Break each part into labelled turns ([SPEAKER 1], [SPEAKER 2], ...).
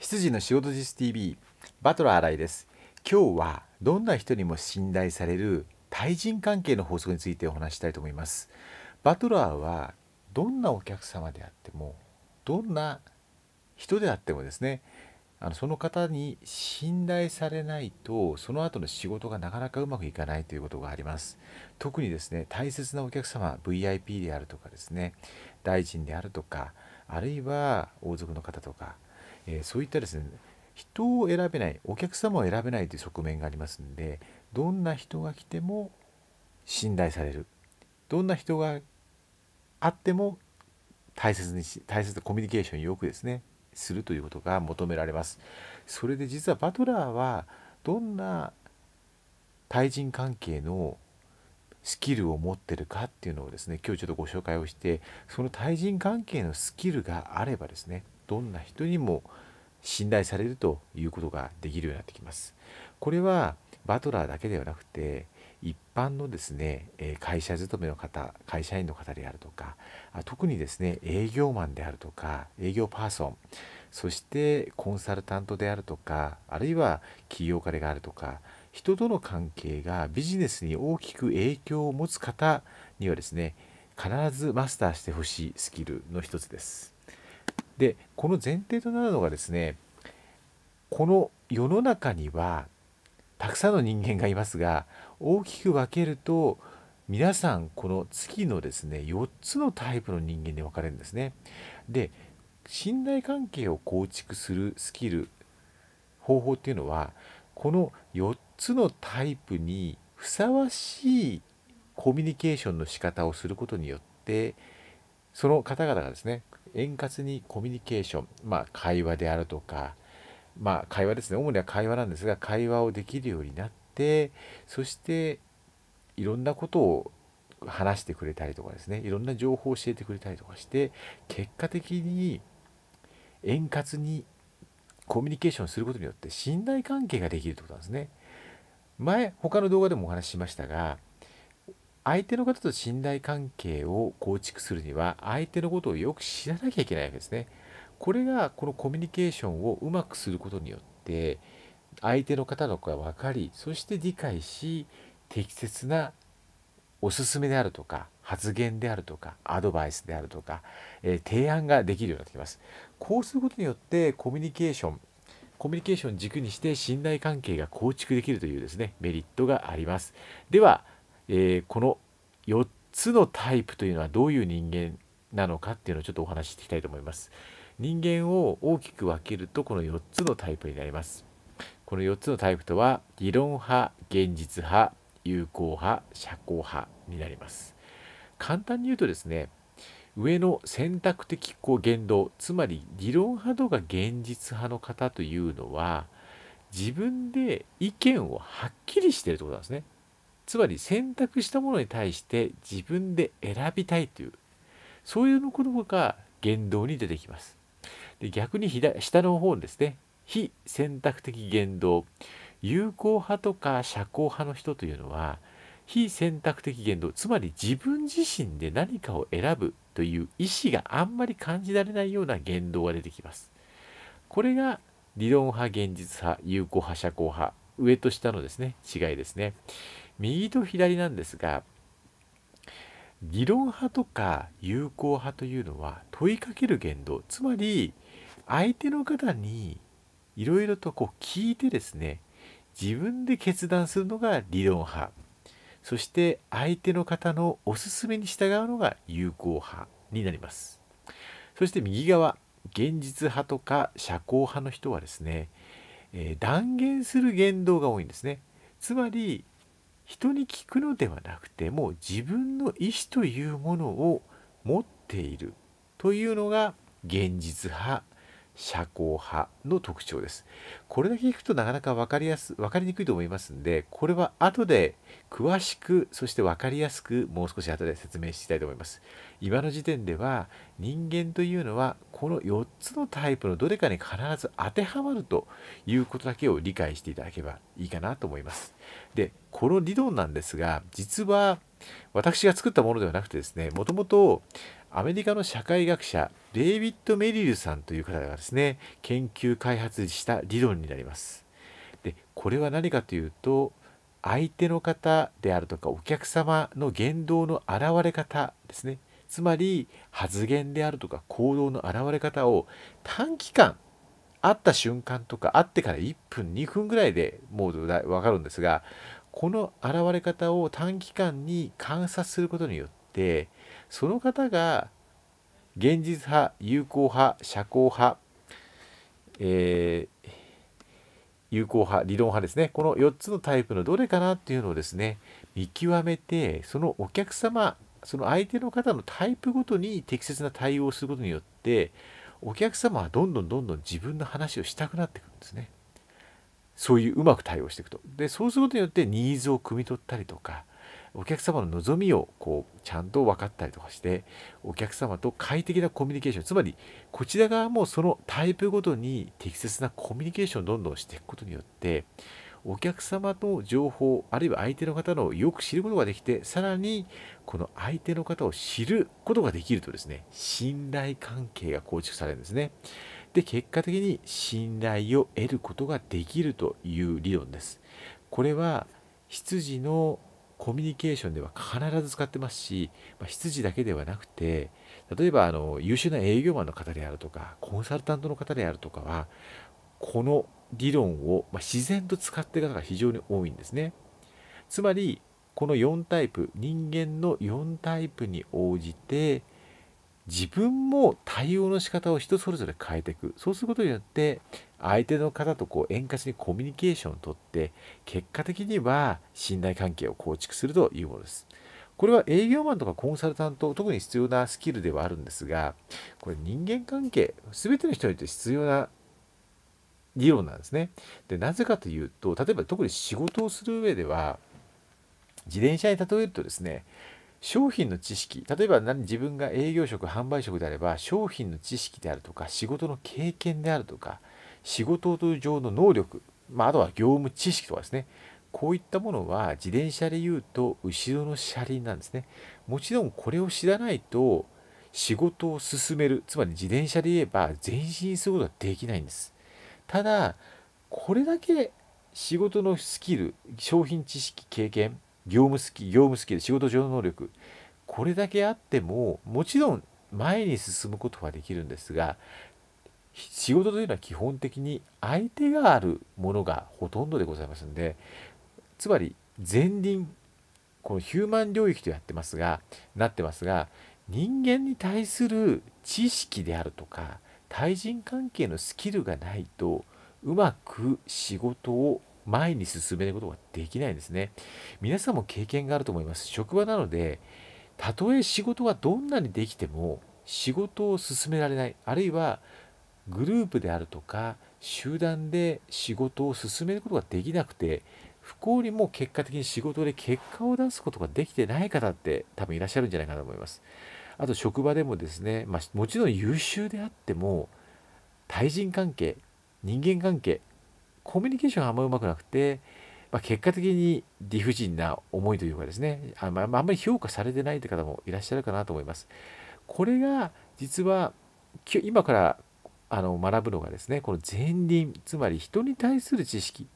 [SPEAKER 1] 羊の仕事実 TV バトラー新井です今日はどんな人にも信頼される対人関係の法則についてお話したいと思いますバトラーはどんなお客様であってもどんな人であってもですねあのその方に信頼されないとその後の仕事がなかなかうまくいかないということがあります特にですね大切なお客様 VIP であるとかですね大臣であるとかあるいは王族の方とかえそういったですね人を選べないお客様を選べないという側面がありますんでどんな人が来ても信頼されるどんな人があっても大切にし大切なコミュニケーションをよくですねするということが求められますそれで実はバトラーはどんな対人関係のスキルを持ってるかっていうのをですね今日ちょっとご紹介をしてその対人関係のスキルがあればですねどんな人にも信頼されるということができるようになってきます。これはバトラーだけではなくて一般のですね会社勤めの方会社員の方であるとか特にですね営業マンであるとか営業パーソンそしてコンサルタントであるとかあるいは企業家であるとか人との関係がビジネスに大きく影響を持つ方にはですね必ずマスターしてほしいスキルの一つです。でこの前提となるのがですねこの世の中にはたくさんの人間がいますが大きく分けると皆さんこの月のですね4つのタイプの人間に分かれるんですね。で信頼関係を構築するスキル方法っていうのはこの4つのタイプにふさわしいコミュニケーションの仕方をすることによってその方々がですね円滑にコミュニケーション、まあ、会話であるとか、まあ、会話ですね主には会話なんですが会話をできるようになってそしていろんなことを話してくれたりとかですねいろんな情報を教えてくれたりとかして結果的に円滑にコミュニケーションすることによって信頼関係ができるということなんですね。前他の動画でもお話ししましたが相手の方と信頼関係を構築するには相手のことをよく知らなきゃいけないわけですね。これがこのコミュニケーションをうまくすることによって相手の方の子が分かりそして理解し適切なおすすめであるとか発言であるとかアドバイスであるとか、えー、提案ができるようになってきます。こうすることによってコミュニケーションコミュニケーション軸にして信頼関係が構築できるというですねメリットがあります。ではえー、この4つのタイプというのはどういう人間なのかっていうのをちょっとお話ししていきたいと思います。人間を大きく分けるとこの4つのタイプになります。この4つのタイプとは理論派、現実派、友好派、社交派になります。簡単に言うとですね、上の選択的こう言動、つまり理論派とか現実派の方というのは自分で意見をはっきりしてるってことなんですね。つまり選択したものに対して自分で選びたいというそういうことが言動に出てきます。で逆に下の方ですね非選択的言動友好派とか社交派の人というのは非選択的言動つまり自分自身で何かを選ぶという意思があんまり感じられないような言動が出てきます。これが理論派現実派友好派社交派上と下のですね違いですね。右と左なんですが理論派とか友好派というのは問いかける言動つまり相手の方にいろいろとこう聞いてですね自分で決断するのが理論派そして相手の方のおすすめに従うのが友好派になりますそして右側現実派とか社交派の人はですね、えー、断言する言動が多いんですねつまり人に聞くのではなくてもう自分の意思というものを持っているというのが現実派社交派の特徴です。これだけ聞くとなかなか分かりやす分かりにくいと思いますんでこれは後で詳しくそして分かりやすくもう少し後で説明したいと思います。今の時点では人間というのはこの4つのタイプのどれかに必ず当てはまるということだけを理解していただければいいかなと思います。でこの理論なんですが実は私が作ったものではなくてですねもともとアメリカの社会学者デイビッド・メリルさんという方がですね研究開発した理論になりますでこれは何かというと相手の方であるとかお客様の言動の現れ方ですねつまり発言であるとか行動の現れ方を短期間会った瞬間とか会ってから1分2分ぐらいでもう分かるんですがこの現れ方を短期間に観察することによってその方が現実派友好派社交派、えー、友好派理論派ですねこの4つのタイプのどれかなっていうのをですね見極めてそのお客様その相手の方のタイプごとに適切な対応をすることによってお客様はどんどんどんどん自分の話をしたくなってくるんですね。そういううまく対応していくと。でそうすることによってニーズを汲み取ったりとかお客様の望みをこうちゃんと分かったりとかしてお客様と快適なコミュニケーションつまりこちら側もそのタイプごとに適切なコミュニケーションをどんどんしていくことによってお客様の情報あるいは相手の方のよく知ることができてさらにこの相手の方を知ることができるとですね信頼関係が構築されるんですねで結果的に信頼を得ることができるという理論ですこれは羊のコミュニケーションでは必ず使ってますし、まあ、執事だけではなくて例えばあの優秀な営業マンの方であるとかコンサルタントの方であるとかはこの理論を、まあ、自然と使っている方が非常に多いんですねつまりこの4タイプ人間の4タイプに応じて自分も対応の仕方を人それぞれ変えていくそうすることによって相手の方とこう円滑にコミュニケーションをとって結果的には信頼関係を構築するというものです。これは営業マンとかコンサルタント特に必要なスキルではあるんですがこれ人間関係全ての人にとって必要な理論なんですね。でなぜかというと例えば特に仕事をする上では自転車に例えるとですね商品の知識例えば自分が営業職販売職であれば商品の知識であるとか仕事の経験であるとか仕事上の能力、まあ、あとは業務知識とかですね、こういったものは自転車で言うと後ろの車輪なんですね。もちろんこれを知らないと仕事を進める、つまり自転車で言えば前進することはできないんです。ただ、これだけ仕事のスキル、商品知識、経験、業務スキル、業務スキル、仕事上の能力、これだけあっても、もちろん前に進むことはできるんですが、仕事というのは基本的に相手があるものがほとんどでございますのでつまり前輪このヒューマン領域とやってますがなってますが人間に対する知識であるとか対人関係のスキルがないとうまく仕事を前に進めることができないんですね皆さんも経験があると思います職場なのでたとえ仕事がどんなにできても仕事を進められないあるいはグループであるとか集団で仕事を進めることができなくて不幸にも結果的に仕事で結果を出すことができてない方って多分いらっしゃるんじゃないかなと思います。あと職場でもですね、まあ、もちろん優秀であっても対人関係人間関係コミュニケーションがあんまうまくなくて、まあ、結果的に理不尽な思いというかですねあんまり評価されてないって方もいらっしゃるかなと思います。これが実は今からあの学ぶのがですねこの前輪つまり人に対する知識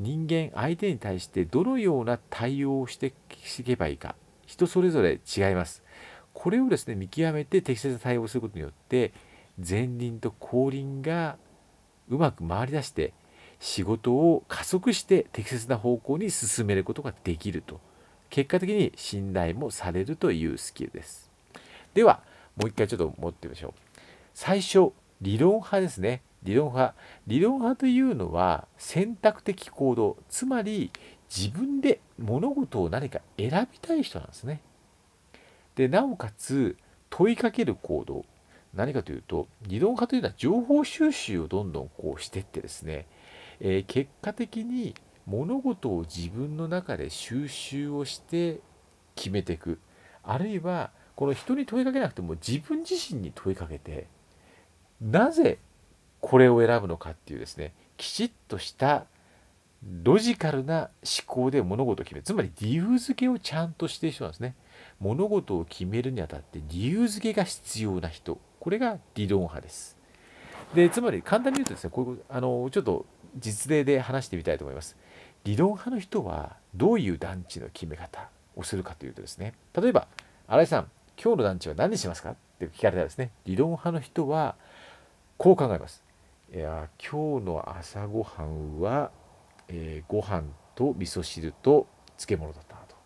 [SPEAKER 1] 人間相手に対してどのような対応をしていけばいいか人それぞれ違いますこれをですね見極めて適切な対応をすることによって前輪と後輪がうまく回り出して仕事を加速して適切な方向に進めることができると結果的に信頼もされるというスキルですではもう一回ちょっと持ってみましょう最初理論派ですね理論派理論派というのは選択的行動つまり自分で物事を何か選びたい人なんですねでなおかつ問いかける行動何かというと理論派というのは情報収集をどんどんこうしてってですね、えー、結果的に物事を自分の中で収集をして決めていくあるいはこの人に問いかけなくても自分自身に問いかけてなぜこれを選ぶのかっていうですねきちっとしたロジカルな思考で物事を決めるつまり理由付けをちゃんとしてる人なんですね物事を決めるにあたって理由付けが必要な人これが理論派ですでつまり簡単に言うとですねこういうあのちょっと実例で話してみたいと思います理論派の人はどういう団地の決め方をするかというとですね例えば新井さん今日の団地は何にしますかって聞かれたらですね理論派の人はこう考えますいや今日の朝ごはんは、えー、ご飯と味噌汁と漬物だったなと、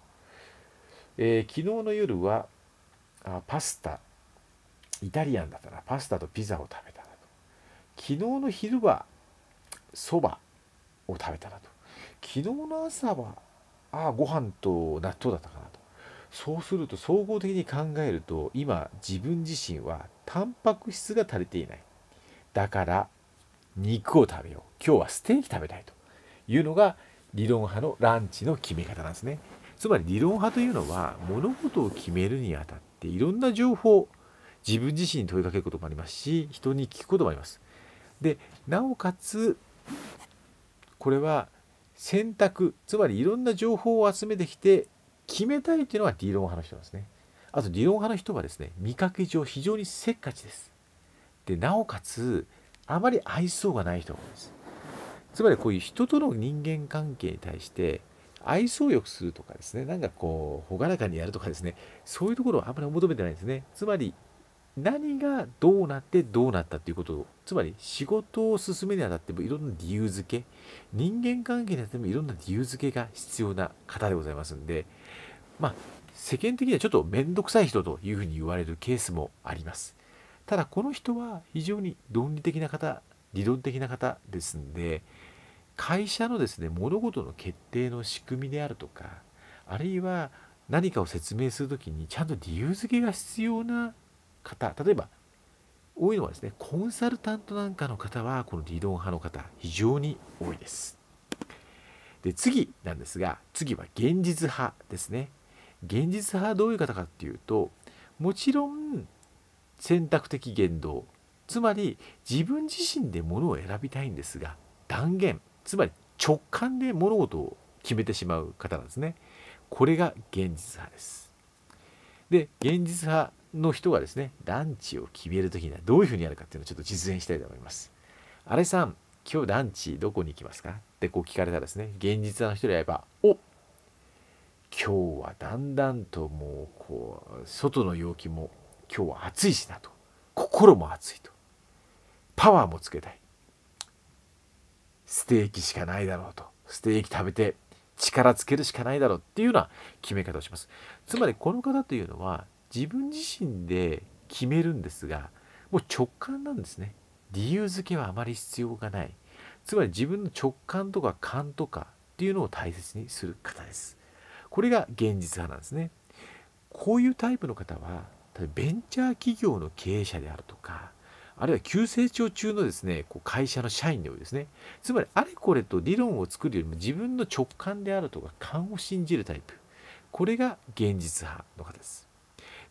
[SPEAKER 1] えー、昨日の夜はあパスタイタリアンだったなパスタとピザを食べたなと昨日の昼はそばを食べたなと昨日の朝はあご飯と納豆だったかなとそうすると総合的に考えると今自分自身はタンパク質が足りていないだから肉を食べよう今日はステーキ食べたいというのが理論派のランチの決め方なんですねつまり理論派というのは物事を決めるにあたっていろんな情報自分自身に問いかけることもありますし人に聞くこともありますでなおかつこれは選択つまりいろんな情報を集めてきて決めたいというのが理論派の人なんですねあと理論派の人はですね見かけ上非常にせっかちですでなおかつあまり愛想がない人が多いですつまりこういう人との人間関係に対して愛想よくするとかですねなんかこう朗らかにやるとかですねそういうところをあまり求めてないんですねつまり何がどうなってどうなったっていうことをつまり仕事を進めにあたってもいろんな理由付け人間関係にあたってもいろんな理由付けが必要な方でございますんでまあ世間的にはちょっと面倒くさい人というふうに言われるケースもありますただこの人は非常に論理的な方理論的な方ですんで会社のですね物事の決定の仕組みであるとかあるいは何かを説明する時にちゃんと理由付けが必要な方例えば多いのはですねコンサルタントなんかの方はこの理論派の方非常に多いですで次なんですが次は現実派ですね現実派はどういう方かっていうともちろん選択的言動つまり自分自身でものを選びたいんですが断言つまり直感で物事を決めてしまう方なんですねこれが現実派ですで現実派の人がですねランチを決める時にはどういうふうにやるかっていうのをちょっと実演したいと思いますあれさん今日ランチどこに行きますかってこう聞かれたらですね現実派の人であればお今日はだんだんともうこう外の陽気も今日は暑いしなと心も暑いとパワーもつけたいステーキしかないだろうとステーキ食べて力つけるしかないだろうっていうような決め方をしますつまりこの方というのは自分自身で決めるんですがもう直感なんですね理由付けはあまり必要がないつまり自分の直感とか勘とかっていうのを大切にする方ですこれが現実派なんですねこういうタイプの方はベンチャー企業の経営者であるとかあるいは急成長中のですねこう会社の社員のようですねつまりあれこれと理論を作るよりも自分の直感であるとか勘を信じるタイプこれが現実派の方です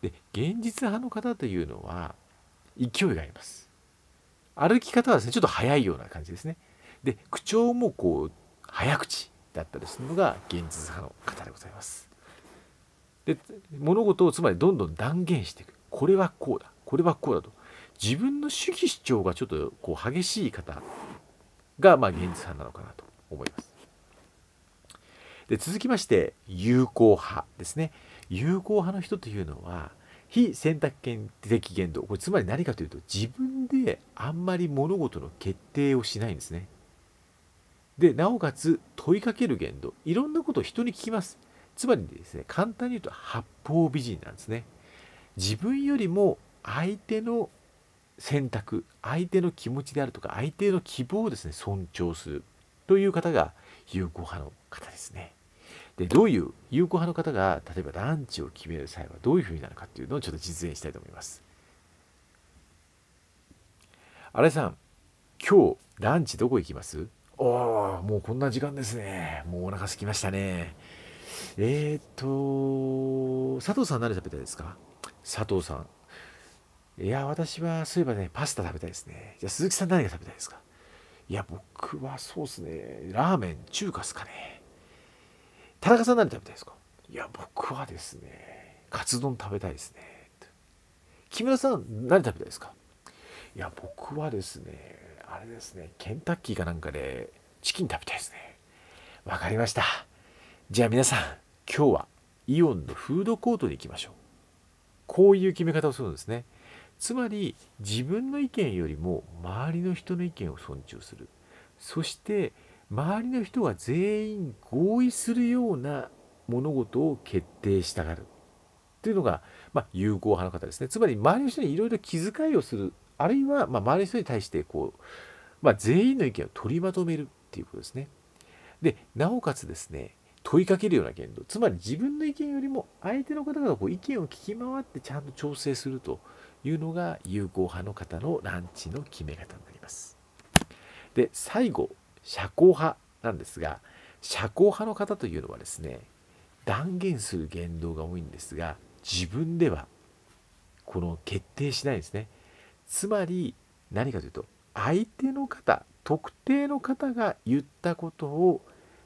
[SPEAKER 1] で現実派の方というのは勢いがあります歩き方はですねちょっと速いような感じですねで口調もこう早口だったりするのが現実派の方でございますで物事をつまりどんどん断言していくこれはこうだこれはこうだと自分の主義主張がちょっとこう激しい方がまあ現実派なのかなと思います。で続きまして友好派ですね。友好派の人というのは非選択権的言動これつまり何かというと自分であんまり物事の決定をしないんですね。でなおかつ問いかける言動いろんなことを人に聞きます。つまりですね簡単に言うと八方美人なんですね自分よりも相手の選択相手の気持ちであるとか相手の希望をですね尊重するという方が有効派の方ですねでどういう有効派の方が例えばランチを決める際はどういうふうになるかっていうのをちょっと実演したいと思います荒井さん今日ランチどこ行きますああもうこんな時間ですねもうお腹すきましたねえっ、ー、と、佐藤さん何食べたいですか佐藤さん。いや、私はそういえばね、パスタ食べたいですね。じゃあ、鈴木さん何が食べたいですかいや、僕はそうですね、ラーメン、中華っすかね。田中さん何食べたいですかいや、僕はですね、カツ丼食べたいですね。木村さん、何食べたいですかいや、僕はですね、あれですね、ケンタッキーかなんかでチキン食べたいですね。わかりました。じゃあ皆さん今日はイオンのフードコートに行きましょうこういう決め方をするんですねつまり自分の意見よりも周りの人の意見を尊重するそして周りの人が全員合意するような物事を決定したがるというのが、まあ、有効派の方ですねつまり周りの人にいろいろ気遣いをするあるいは、まあ、周りの人に対してこう、まあ、全員の意見を取りまとめるっていうことですねでなおかつですね問いかけるような言動つまり自分の意見よりも相手の方がこう意見を聞き回ってちゃんと調整するというのが有効派の方のランチの決め方になりますで最後社交派なんですが社交派の方というのはですね断言する言動が多いんですが自分ではこの決定しないですねつまり何かというと相手の方特定の方が言ったことを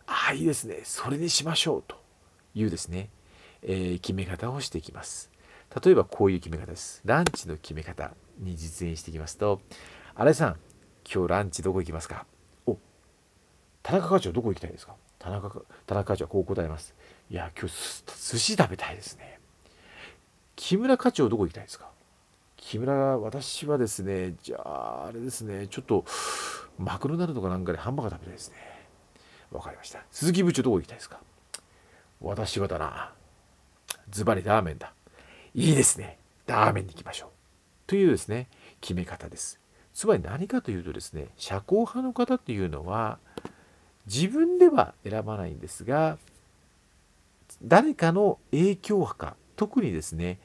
[SPEAKER 1] ああいいですねそれにしましょうというですね、えー、決め方をしていきます例えばこういう決め方ですランチの決め方に実演していきますと新井さん今日ランチどこ行きますかお田中課長どこ行きたいですか田中田中課長はこう答えますいや今日寿司食べたいですね木村課長どこ行きたいですか木村私はですねじゃああれですねちょっとマクドナルドかなんかでハンバーガー食べたいですねわかりました。鈴木部長どこ行きたいですか私はだな、ズバリラーメンだ。いいですね。ラーメンに行きましょう。というですね、決め方です。つまり何かというとですね、社交派の方というのは、自分では選ばないんですが、誰かの影響か、特にですね、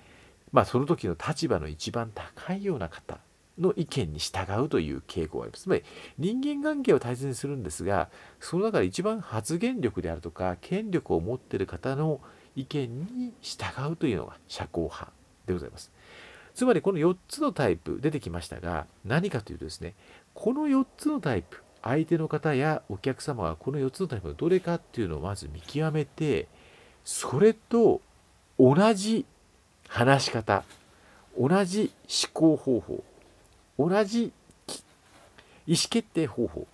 [SPEAKER 1] まあ、その時の立場の一番高いような方の意見に従うという傾向があります。つまり人間関係を大切にするんですがその中で一番発言力であるとか権力を持っている方の意見に従うというのが社交派でございます。つまりこの4つのタイプ出てきましたが何かというとですねこの4つのタイプ相手の方やお客様はこの4つのタイプのどれかっていうのをまず見極めてそれと同じ話し方同じ思考方法同じ意思決定方法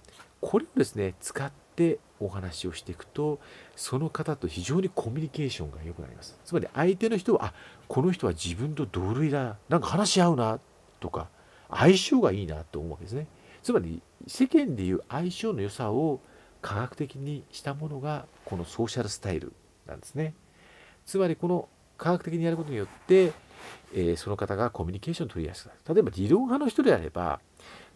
[SPEAKER 1] これをですね使ってお話をしていくとその方と非常にコミュニケーションが良くなりますつまり相手の人はあこの人は自分と同類だなんか話し合うなとか相性がいいなと思うわけですねつまり世間でいう相性の良さを科学的にしたものがこのソーシャルスタイルなんですねつまりこの科学的にやることによってえー、その方がコミュニケーションを取りやすくなる。例えば理論派の人であれば、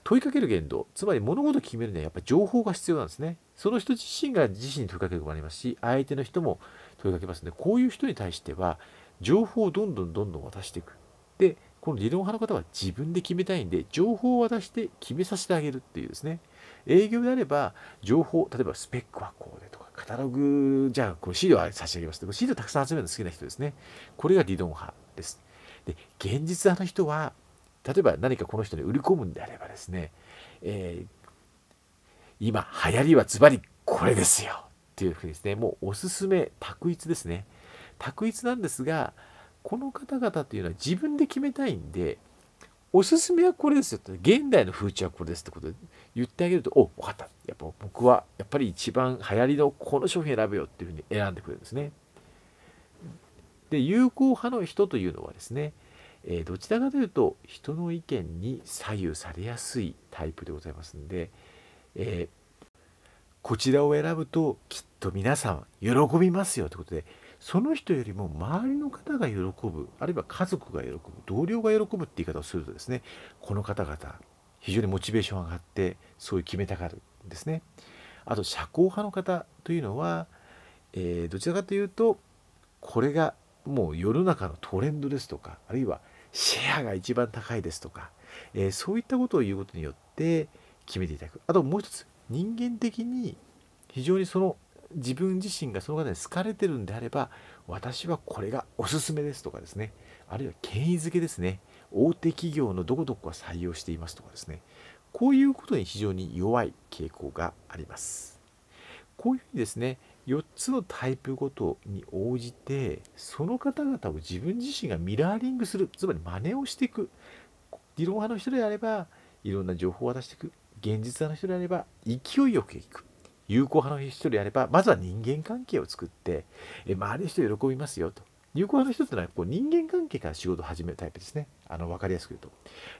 [SPEAKER 1] 問いかける言動、つまり物事を決めるにはやっぱり情報が必要なんですね。その人自身が自身に問いかけることもありますし、相手の人も問いかけますので、こういう人に対しては、情報をどんどんどんどん渡していく。で、この理論派の方は自分で決めたいんで、情報を渡して決めさせてあげるっていうですね。営業であれば、情報、例えばスペックはこうでとか、カタログ、じゃあ、この資料は差し上げますとシ資料たくさん集めるの好きな人ですね。これが理論派です。で現実派の人は例えば何かこの人に売り込むんであればですね、えー、今流行りはズバリこれですよっていうふうにですねもうおすすめ択一ですね択一なんですがこの方々というのは自分で決めたいんでおすすめはこれですよって現代の風潮はこれですってことで言ってあげるとお分かったやっぱ僕はやっぱり一番流行りのこの商品選べよっていうふうに選んでくれるんですね。で友好派の人というのはですね、えー、どちらかというと人の意見に左右されやすいタイプでございますんで、えー、こちらを選ぶときっと皆さん喜びますよということでその人よりも周りの方が喜ぶあるいは家族が喜ぶ同僚が喜ぶって言い方をするとですねこの方々非常にモチベーション上がってそういう決めたがるんですね。あと社交派の方というのは、えー、どちらかというとこれがもう世の中のトレンドですとかあるいはシェアが一番高いですとか、えー、そういったことを言うことによって決めていただくあともう一つ人間的に非常にその自分自身がその方に好かれてるんであれば私はこれがおすすめですとかですねあるいは権威づけですね大手企業のどこどこが採用していますとかですねこういうことに非常に弱い傾向がありますこういうふうにですね4つのタイプごとに応じてその方々を自分自身がミラーリングするつまり真似をしていく理論派の人であればいろんな情報を渡していく現実派の人であれば勢いよくいく友好派の人であればまずは人間関係を作って周りの人喜びますよと有効派の人ってのはこう人間関係から仕事を始めるタイプですね。あの分かりやすく言うと。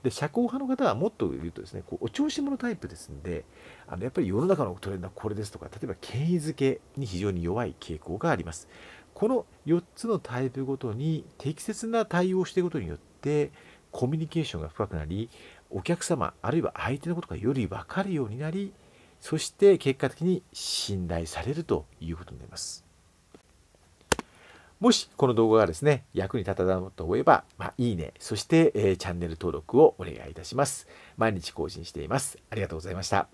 [SPEAKER 1] で、社交派の方はもっと言うとですね、こうお調子者タイプですんで、あのやっぱり世の中のトレンドはこれですとか、例えば権威づけに非常に弱い傾向があります。この4つのタイプごとに適切な対応をしていくことによって、コミュニケーションが深くなり、お客様、あるいは相手のことがより分かるようになり、そして結果的に信頼されるということになります。もしこの動画がですね、役に立たなと思えば、まあ、いいね、そして、えー、チャンネル登録をお願いいたします。毎日更新しています。ありがとうございました。